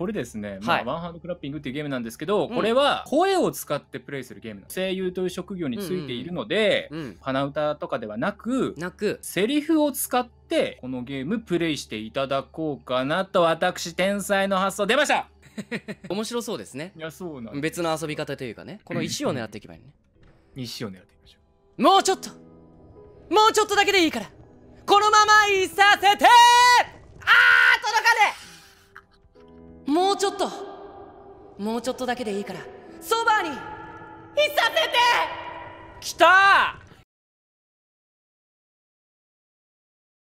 これですね、まあ、はいワンハンドクラッピングっていうゲームなんですけど、うんこれは声を使ってプレイするゲームの声優という職業についているので、うん。鼻歌とかではなくなく。セリフを使ってこのゲームプレイしていただこうかなと私天才の発想出ました 面白そうですね。いやそうなんです別の遊び方というかね。この石を狙っていけばいいのね。西を狙っていきましょうもうちょっともうちょっとだけでいいからこのままいさせてもうちょっともうちょっとだけでいいからそばにいさせてきた